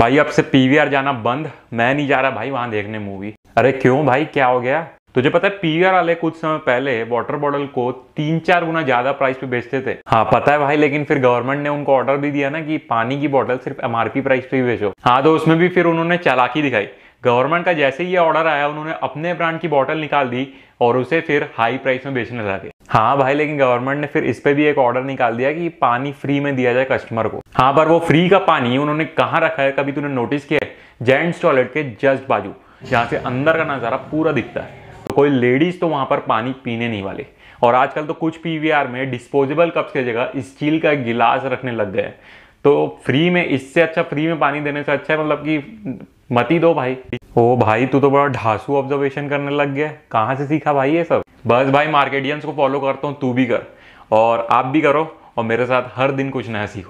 भाई अब से पीवीआर जाना बंद मैं नहीं जा रहा भाई वहां देखने मूवी अरे क्यों भाई क्या हो गया तुझे पता है पीवीआर वाले कुछ समय पहले वाटर बॉटल को तीन चार गुना ज्यादा प्राइस पे बेचते थे हाँ पता है भाई लेकिन फिर गवर्नमेंट ने उनको ऑर्डर भी दिया ना कि पानी की बॉटल सिर्फ एमआरपी प्राइस पे ही बेचो हाँ तो उसमें भी फिर उन्होंने चालाकी दिखाई गवर्नमेंट का जैसे ही ये ऑर्डर आया उन्होंने अपने ब्रांड की बॉटल निकाल दी और उसे फिर हाई प्राइस में बेचने लगे हाँ भाई लेकिन गवर्नमेंट ने फिर इस पे भी एक ऑर्डर निकाल दिया कि पानी फ्री में दिया जाए कस्टमर को हाँ पर वो फ्री का पानी उन्होंने कहाँ रखा है कभी तूने नोटिस किया है जेंट्स टॉयलेट के जस्ट बाजू जहाँ से अंदर का नज़ारा पूरा दिखता है तो कोई लेडीज़ तो वहाँ पर पानी पीने नहीं वाले और आजकल तो कुछ पीवीआर में डिस्पोजेबल कप्स की जगह स्टील का गिलास रखने लग गए तो फ्री में इससे अच्छा फ्री में पानी देने से अच्छा है मतलब कि मती दो भाई ओ भाई तू तो बड़ा ढांसू ऑब्जर्वेशन करने लग गया कहाँ से सीखा भाई ये सब बस भाई मार्केटियंस को फॉलो करता हूँ तू भी कर और आप भी करो और मेरे साथ हर दिन कुछ नया सीखो